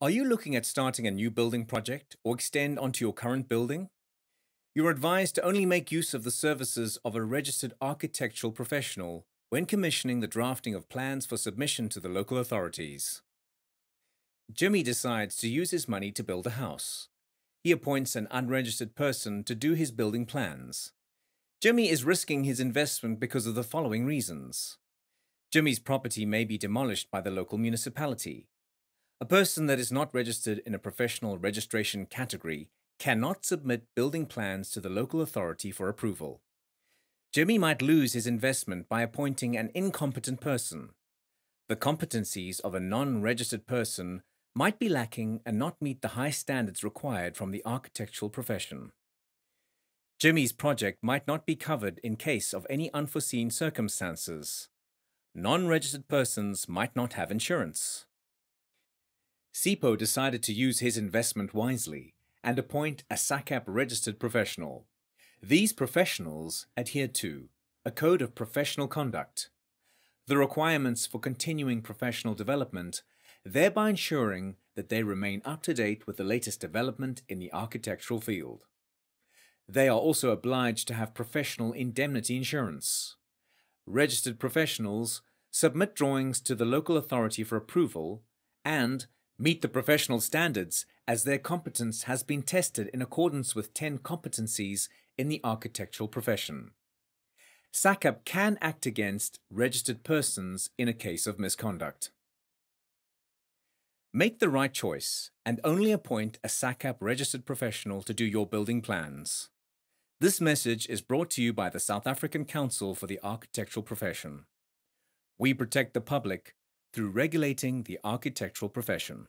Are you looking at starting a new building project or extend onto your current building? You're advised to only make use of the services of a registered architectural professional when commissioning the drafting of plans for submission to the local authorities. Jimmy decides to use his money to build a house. He appoints an unregistered person to do his building plans. Jimmy is risking his investment because of the following reasons. Jimmy's property may be demolished by the local municipality. A person that is not registered in a professional registration category cannot submit building plans to the local authority for approval. Jimmy might lose his investment by appointing an incompetent person. The competencies of a non registered person might be lacking and not meet the high standards required from the architectural profession. Jimmy's project might not be covered in case of any unforeseen circumstances. Non registered persons might not have insurance. Sipo decided to use his investment wisely and appoint a SACAP registered professional. These professionals adhered to a code of professional conduct, the requirements for continuing professional development, thereby ensuring that they remain up to date with the latest development in the architectural field. They are also obliged to have professional indemnity insurance. Registered professionals submit drawings to the local authority for approval and meet the professional standards as their competence has been tested in accordance with 10 competencies in the architectural profession. SACAP can act against registered persons in a case of misconduct. Make the right choice and only appoint a SACAP registered professional to do your building plans. This message is brought to you by the South African Council for the Architectural Profession. We protect the public through regulating the architectural profession.